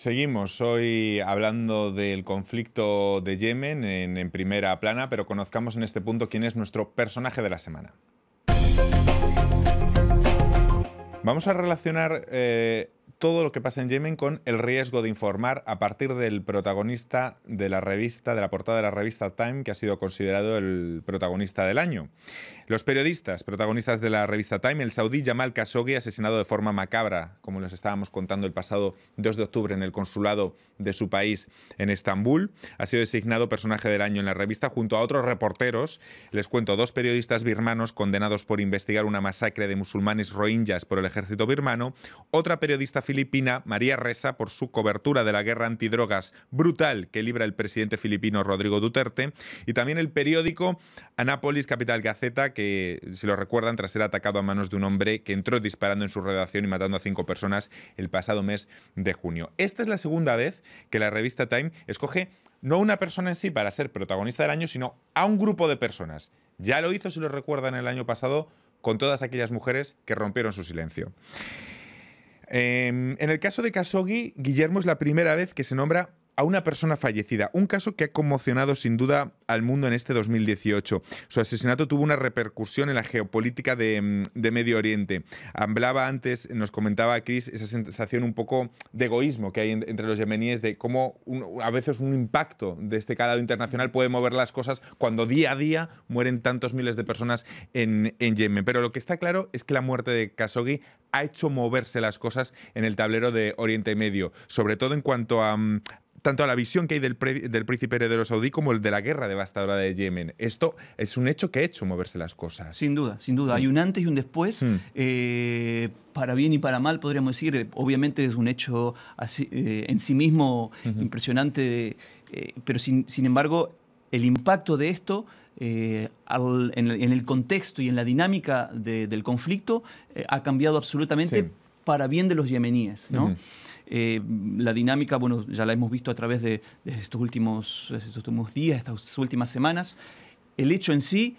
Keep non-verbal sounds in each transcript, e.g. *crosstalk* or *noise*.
Seguimos hoy hablando del conflicto de Yemen en, primera plana, pero conozcamos en este punto quién es nuestro personaje de la semana. Vamos a relacionar eh, todo lo que pasa en Yemen con el riesgo de informar a partir del protagonista de la revista, de la portada de la revista Time, que ha sido considerado el protagonista del año. Los periodistas, protagonistas de la revista Time, el saudí Jamal Khashoggi, asesinado de forma macabra, como les estábamos contando el pasado 2 de octubre en el consulado de su país en Estambul, ha sido designado personaje del año en la revista junto a otros reporteros. Les cuento, dos periodistas birmanos condenados por investigar una masacre de musulmanes rohingyas por el ejército birmano, otra periodista filipina María Reza por su cobertura de la guerra antidrogas brutal que libra el presidente filipino Rodrigo Duterte y también el periódico Anápolis Capital Gaceta que, se lo recuerdan, tras ser atacado a manos de un hombre que entró disparando en su redacción y matando a cinco personas el pasado mes de junio. Esta es la segunda vez que la revista Time escoge no una persona en sí para ser protagonista del año, sino a un grupo de personas. Ya lo hizo, si lo recuerdan, el año pasado con todas aquellas mujeres que rompieron su silencio. Em, en el caso de Kasogi, Guillermo es la primera vez que se nombra a una persona fallecida, un caso que ha conmocionado sin duda al mundo en este 2018. Su asesinato tuvo una repercusión en la geopolítica mm, de, Medio Oriente. Hablaba antes, nos comentaba Chris, esa sensación un poco de egoísmo que hay entre los yemeníes, de cómo a veces un impacto de este calado internacional puede mover las cosas cuando día a día mueren tantos miles de personas en, en Yemen. Pero lo que está claro es que la muerte de Khashoggi ha hecho moverse las cosas en el tablero de Oriente Medio, sobre todo en cuanto a, mm, tanto a la visión que hay del, príncipe heredero saudí como el de la guerra devastadora de Yemen. Esto es un hecho que ha hecho moverse las cosas. Sin duda, sin duda. Hay un antes y un después. Hmm. Eh, para bien y para mal, podríamos decir. Obviamente es un hecho eh, en sí mismo impresionante, eh, pero sin, embargo, el impacto de esto en, el, contexto y en la dinámica del conflicto ha cambiado absolutamente para bien de los yemeníes. ¿no? Eh, la dinámica, bueno, ya la hemos visto a través de, estos, últimos, estos últimos días, estas últimas semanas. El hecho en sí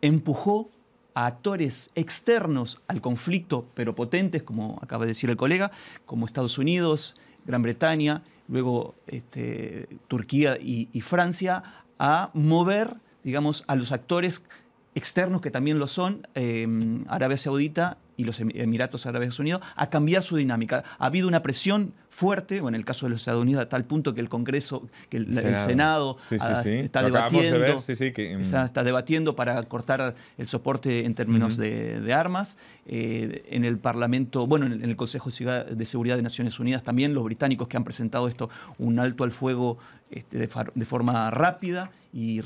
empujó a actores externos al conflicto, pero potentes, como acaba de decir el colega, como Estados Unidos, Gran Bretaña, luego este, Turquía y, Francia, a mover, digamos, a los actores externos que también lo son, eh, Arabia Saudita y los Emiratos Árabes Unidos a cambiar su dinámica. Ha habido una presión fuerte, o en el caso de los Estados Unidos, a tal punto que el Congreso, que el Senado, está debatiendo. para cortar el soporte en términos de, armas. Eh, en el Parlamento, bueno, en el Consejo de Seguridad de Naciones Unidas también los británicos que han presentado esto, un alto al fuego este, de, forma rápida. Y, mm,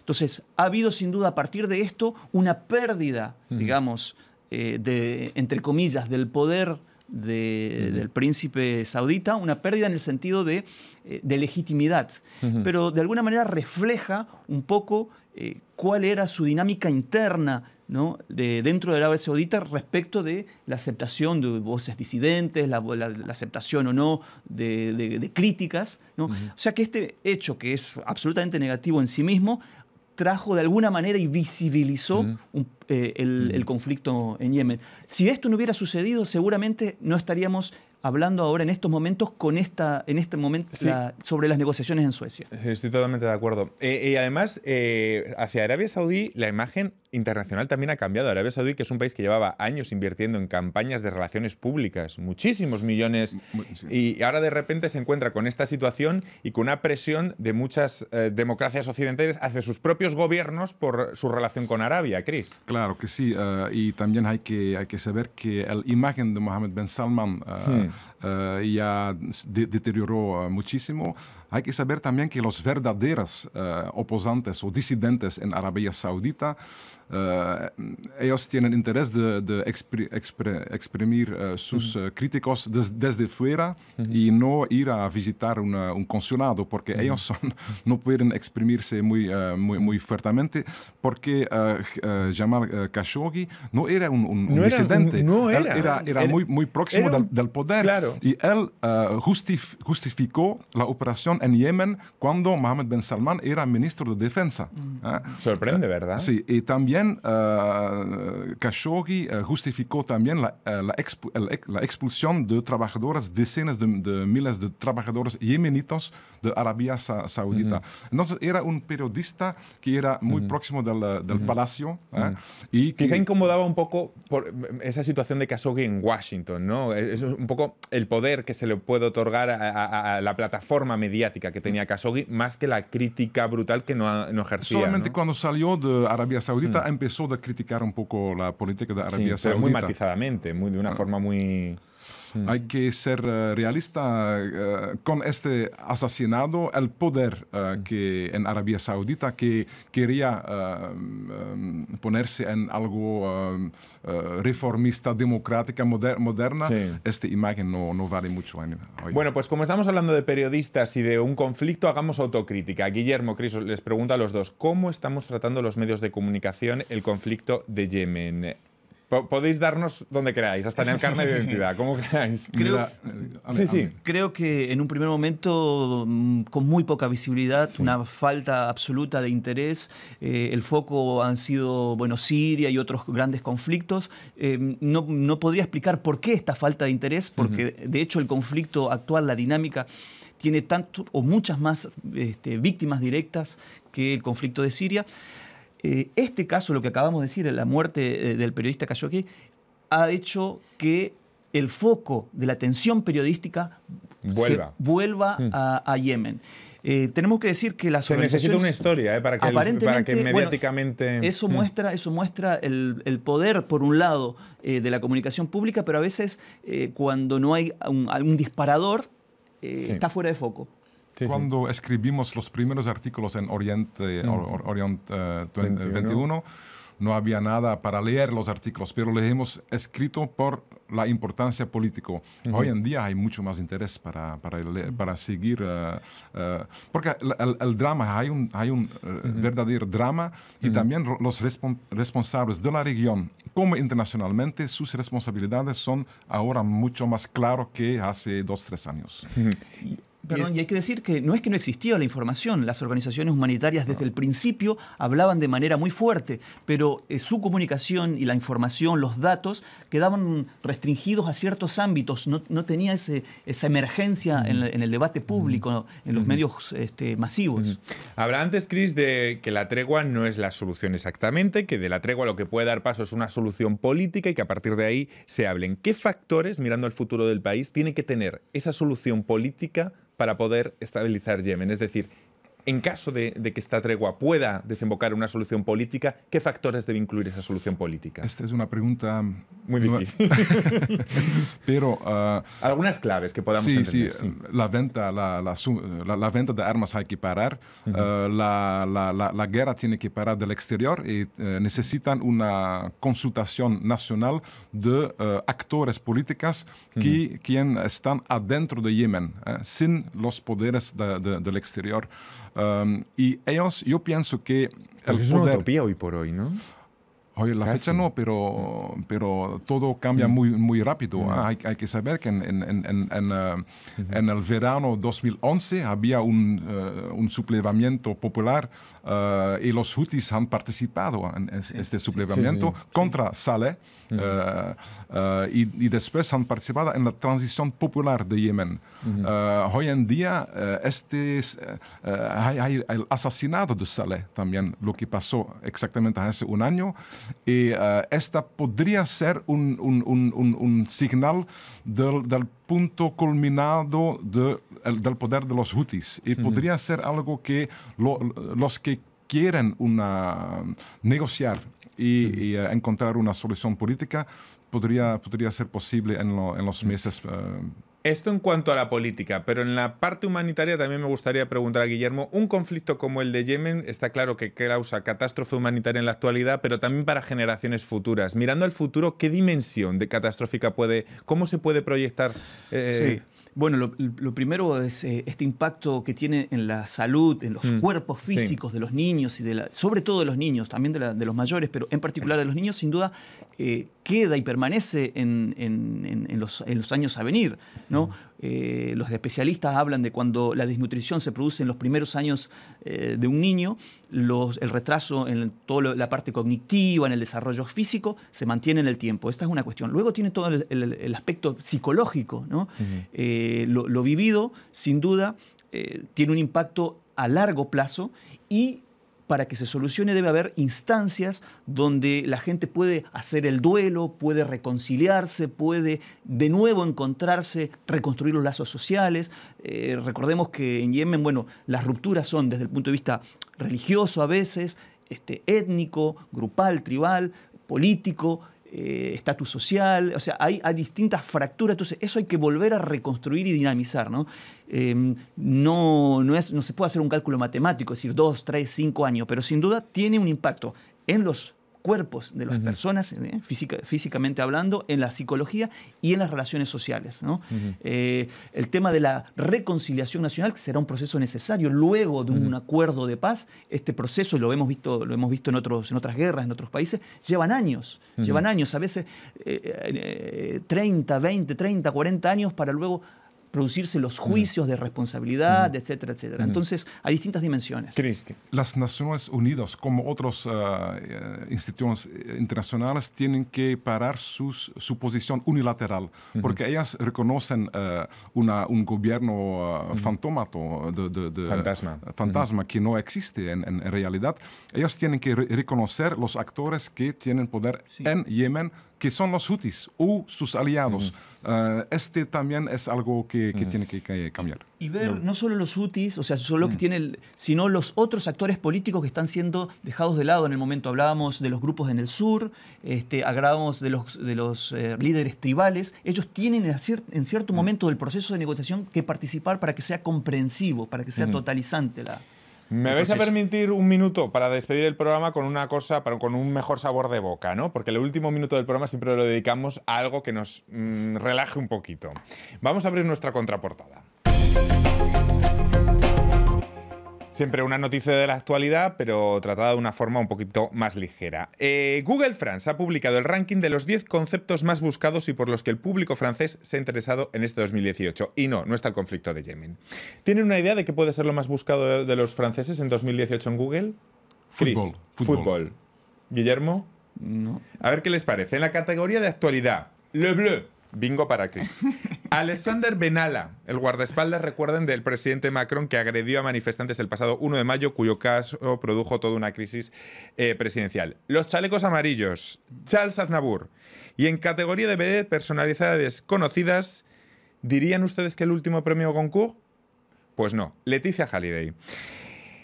entonces, ha habido sin duda a partir de esto una pérdida, digamos, eh, de, entre comillas, del poder del príncipe saudita, una pérdida en el sentido de, eh, legitimidad, pero de alguna manera refleja un poco eh, cuál era su dinámica interna ¿no? de, dentro de Arabia Saudita respecto de la aceptación de voces disidentes, la, aceptación o no de, críticas. ¿no? O sea que este hecho, que es absolutamente negativo en sí mismo, trajo de alguna manera y visibilizó eh, el, conflicto en Yemen. Si esto no hubiera sucedido, seguramente no estaríamos hablando ahora en estos momentos con esta, en este momento sobre las negociaciones en Suecia. estoy totalmente de acuerdo. y eh, eh, además, hacia Arabia Saudí la imagen internacional también ha cambiado. Arabia Saudí, que es un país que llevaba años invirtiendo en campañas de relaciones públicas, muchísimos millones, y ahora de repente se encuentra con esta situación y con una presión de muchas eh, democracias occidentales hacia sus propios gobiernos por su relación con Arabia, Cris. Claro que sí, eh, y también hay que, hay que saber que la imagen de Mohammed Ben Salman eh, hmm. Eh, ya deterioró eh, muchísimo. Hay que saber también que los verdaderos eh, oposantes o disidentes en Arabia Saudita, ellos tienen interés de, exprimir sus críticos desde fuera y no ir a visitar un consulado, porque ellos son, *laughs* no pueden exprimirse muy, muy, fuertemente, porque Jamal Khashoggi no era un, un, no era disidente, era, muy, muy próximo del, del poder. Claro. Y él eh, justificó la operación en Yemen cuando Mohammed bin Salman era ministro de Defensa. Mm. ¿eh? Sorprende, ¿verdad? Sí, y también eh, Khashoggi justificó también la, expulsión de trabajadores, decenas de, miles de trabajadores yemenitos de Arabia Saudita. Entonces era un periodista que era muy próximo del, palacio. y que... incomodaba un poco por em, em, esa situación de Khashoggi en Washington, ¿no? Es un poco el poder que se le puede otorgar a, la plataforma mediática que tenía mm. Khashoggi más que la crítica brutal que no, no ejercía. Solamente cuando salió de Arabia Saudita mm. empezó a criticar un poco la política de Arabia Saudita. muy matizadamente, muy, de una ah. forma muy... Hay que ser eh, realista eh, con este asesinato, el poder eh, que en Arabia Saudita que quería em, ponerse en algo em, reformista, democrática, moderna, esta imagen no, vale mucho. bueno, pues como estamos hablando de periodistas y de un conflicto, hagamos autocrítica. Guillermo, Cris, les pregunta a los dos, ¿cómo estamos tratando los medios de comunicación el conflicto de Yemen? Podéis darnos donde queráis, hasta en el carnet de identidad, como queráis. Creo, que en un primer momento, mm, con muy poca visibilidad, una falta absoluta de interés, eh, el foco han sido bueno, Siria y otros grandes conflictos. Eh, no, no, podría explicar por qué esta falta de interés, porque de hecho el conflicto actual, la dinámica tiene tanto o muchas más este, víctimas directas que el conflicto de Siria. Eh, este caso, lo que acabamos de decir, la muerte eh, del periodista Khashoggi, ha hecho que el foco de la atención periodística vuelva, hmm. a, Yemen. Eh, tenemos que decir que la Se necesita una historia para, que aparentemente, mediáticamente... Hmm. eso, muestra, eso muestra el, poder, por un lado, de la comunicación pública, pero a veces cuando no hay un, algún disparador, está fuera de foco. Cuando escribimos los primeros artículos en Oriente, mm. Orient 21. Eh, eh, no había nada para leer los artículos, pero le hemos escrito por la importancia política. Hoy en día hay mucho más interés para, para, seguir, eh, porque el, drama, hay un, hay un verdadero drama y también los responsables de la región, como internacionalmente, sus responsabilidades son ahora mucho más claras que hace dos, tres años y hay que decir que no es que no existía la información, las organizaciones humanitarias desde el principio hablaban de manera muy fuerte, pero eh, su comunicación y la información, los datos, quedaban restringidos a ciertos ámbitos, no, tenía ese, esa emergencia en, el debate público, en los medios este, masivos. Habrá antes, Cris, de que la tregua no es la solución exactamente, que de la tregua lo que puede dar paso es una solución política y que a partir de ahí se hablen. ¿Qué factores, mirando al futuro del país, tiene que tener esa solución política? para poder estabilizar Yemen. Es decir, en caso de, que esta tregua pueda desembocar en una solución política, ¿qué factores debe incluir esa solución política? Esta es una pregunta muy difícil. *laughs* Pero ah, algunas claves que podamos entender. Sí, sí. La, venta, la, venta de armas hay que parar. Ah, la, guerra tiene que parar del exterior y eh, necesitan una consultación nacional de eh, actores políticas que están adentro de Yemen, eh, sin los poderes del exterior y ellos, yo pienso que... El es una utopía hoy por hoy, ¿no? Hoy la fecha no, pero, pero todo cambia muy, muy rápido. Hay, que saber que en, eh, el verano 2011 había un, eh, suplevamiento popular eh, y los hutis han participado en este suplevamiento contra Saleh y, después han participado en la transición popular de Yemen. hoy en día este hay el asesinato de Saleh también, lo que pasó exactamente hace un año. Y eh, esta podría ser un, un, signal del, punto culminado de, del poder de los hutis. Y podría ser algo que los que quieren una, negociar y, eh, encontrar una solución política podría, podría ser posible en, los meses. Eh, esto en cuanto a la política, pero en la parte humanitaria también me gustaría preguntar a Guillermo, un conflicto como el de Yemen está claro que causa catástrofe humanitaria en la actualidad, pero también para generaciones futuras. Mirando al futuro, ¿qué dimensión de catastrófica puede, cómo se puede proyectar? Eh, bueno, lo, primero es eh, este impacto que tiene en la salud, en los mm, cuerpos físicos de los niños y de la, sobre todo de los niños, también de, los mayores, pero en particular de los niños, sin duda eh, queda y permanece en, los, años a venir, ¿no? Mm. Eh, los especialistas hablan de cuando la desnutrición se produce en los primeros años eh, de un niño, el retraso en toda la parte cognitiva, en el desarrollo físico, se mantiene en el tiempo. Esta es una cuestión. Luego tiene todo el, aspecto psicológico. ¿no? Eh, lo, lo, vivido, sin duda, tiene un impacto a largo plazo y para que se solucione debe haber instancias donde la gente puede hacer el duelo, puede reconciliarse, puede de nuevo encontrarse, reconstruir los lazos sociales. Eh, recordemos que en Yemen, bueno, las rupturas son desde el punto de vista religioso a veces, este, étnico, grupal, tribal, político, eh, estatus social, o sea, hay, distintas fracturas, entonces eso hay que volver a reconstruir y dinamizar, ¿no? Em, no, no se puede hacer un cálculo matemático, es decir, dos, tres, cinco años, pero sin duda tiene un impacto en los cuerpos de las personas, ¿eh? físicamente hablando, en la psicología y en las relaciones sociales. Eh, el tema de la reconciliación nacional, que será un proceso necesario luego de un acuerdo de paz, este proceso, lo hemos visto, lo hemos visto en, otros, en otras guerras, en otros países, llevan años, llevan años, a veces 30, 20, 30, 40 años para luego producirse los mm. juicios de responsabilidad, mm. etcétera, etcétera. Mm. Entonces, hay distintas dimensiones. que Las Naciones Unidas, como otras ah, eh, instituciones eh, internacionales, tienen que parar sus, su posición unilateral, porque ellas reconocen eh, una, un gobierno fantómato, ah, fantomato, de, fantasma, que no existe en, realidad. Ellas tienen que reconocer los actores que tienen poder en Yemen que son los hutis o sus aliados. Ah, este también es algo que, tiene que cambiar. Y ver no, solo los hutis, o sea, solo que tiene, sino los otros actores políticos que están siendo dejados de lado en el momento. Hablábamos de los grupos en el sur, este, hablábamos de los, de los eh, líderes tribales. Ellos tienen en, en cierto momento del proceso de negociación que participar para que sea comprensivo, para que sea totalizante la... ¿Me vais a permitir un minuto para despedir el programa con una cosa, con un mejor sabor de boca, ¿no? Porque el último minuto del programa siempre lo dedicamos a algo que nos mm, relaje un poquito. Vamos a abrir nuestra contraportada. Siempre una noticia de la actualidad, pero tratada de una forma un poquito más ligera. Eh, Google France ha publicado el ranking de los 10 conceptos más buscados y por los que el público francés se ha interesado en este 2018. Y no, no está el conflicto de Yemen. ¿Tienen una idea de qué puede ser lo más buscado de los franceses en 2018 en Google? Fútbol. Fútbol. Guillermo. No. A ver qué les parece. En la categoría de actualidad, Le Bleu Bingo para Chris. *laughs* Alexander Benalla, el guardaespaldas, recuerden, del presidente Macron que agredió a manifestantes el pasado 1 de mayo, cuyo caso produjo toda una crisis eh, presidencial. Los chalecos amarillos, Charles Aznavour. Y en categoría de BD, personalidades conocidas, ¿dirían ustedes que el último premio Goncourt? Pues no, Leticia Halliday.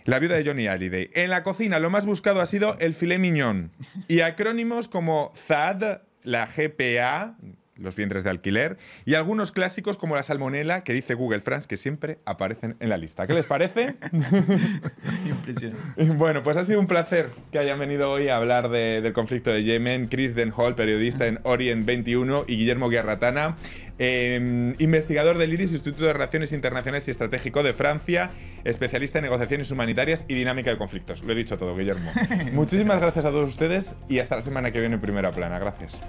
La viuda de Johnny Halliday. En la cocina lo más buscado ha sido el filé mignon. Y acrónimos como ZAD, la GPA, los vientres de alquiler, y algunos clásicos como la salmonela, que dice Google France, que siempre aparecen en la lista. ¿Qué les parece? *laughs* Impresionante. *laughs* bueno, pues ha sido un placer que hayan venido hoy a hablar del conflicto de Yemen. Chris Den Hall, periodista en Orient 21, y Guillermo Guerratana, em, investigador del IRIS, Instituto de Relaciones Internacionales y Estratégico de Francia, especialista en negociaciones humanitarias y dinámica de conflictos. Lo he dicho todo, Guillermo. *laughs* Muchísimas gracias a todos ustedes y hasta la semana que viene en Primera Plana. Gracias.